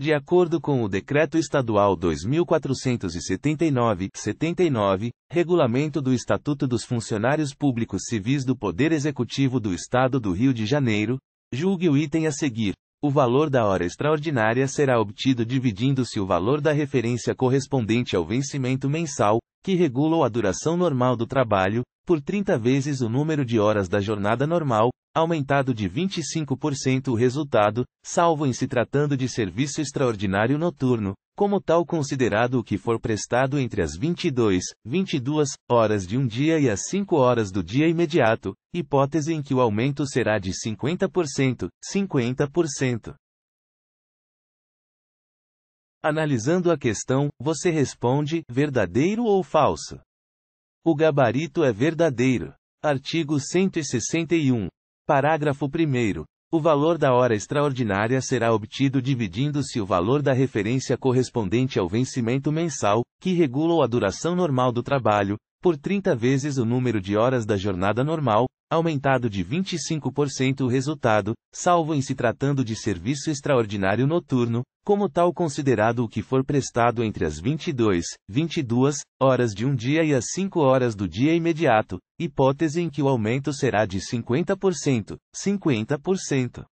De acordo com o Decreto Estadual 2479-79, Regulamento do Estatuto dos Funcionários Públicos Civis do Poder Executivo do Estado do Rio de Janeiro, julgue o item a seguir. O valor da hora extraordinária será obtido dividindo-se o valor da referência correspondente ao vencimento mensal, que regula a duração normal do trabalho, por 30 vezes o número de horas da jornada normal, aumentado de 25% o resultado, salvo em se tratando de serviço extraordinário noturno, como tal considerado o que for prestado entre as 22, 22 horas de um dia e as 5 horas do dia imediato, hipótese em que o aumento será de 50%, 50%. Analisando a questão, você responde: verdadeiro ou falso? O gabarito é verdadeiro. Artigo 161. Parágrafo 1. O valor da hora extraordinária será obtido dividindo-se o valor da referência correspondente ao vencimento mensal, que regula a duração normal do trabalho, por 30 vezes o número de horas da jornada normal, aumentado de 25% o resultado, salvo em se tratando de serviço extraordinário noturno, como tal considerado o que for prestado entre as 22, 22 horas de um dia e as 5 horas do dia imediato, hipótese em que o aumento será de 50%, 50%.